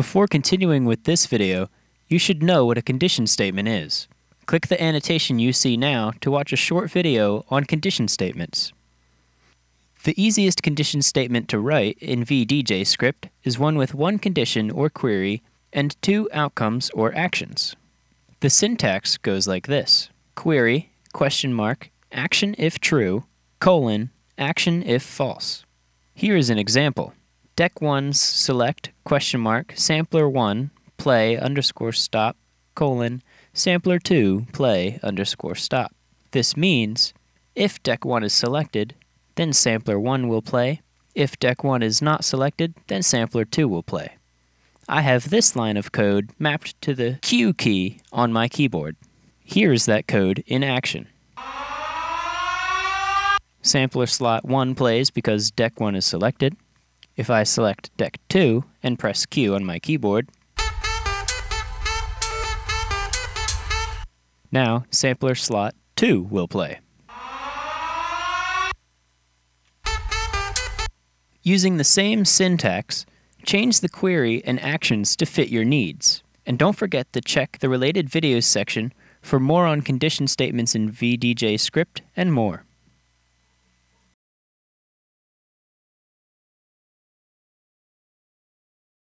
Before continuing with this video, you should know what a condition statement is. Click the annotation you see now to watch a short video on condition statements. The easiest condition statement to write in VDJ script is one with one condition or query and two outcomes or actions. The syntax goes like this. Query, question mark, action if true, colon, action if false. Here is an example. Deck 1 select question mark sampler 1 play underscore stop colon sampler 2 play underscore stop. This means if deck 1 is selected, then sampler 1 will play. If deck 1 is not selected, then sampler 2 will play. I have this line of code mapped to the Q key on my keyboard. Here is that code in action. Sampler slot 1 plays because deck 1 is selected. If I select deck 2 and press Q on my keyboard, now sampler slot 2 will play. Using the same syntax, change the query and actions to fit your needs. And don't forget to check the related videos section for more on condition statements in VDJ script and more.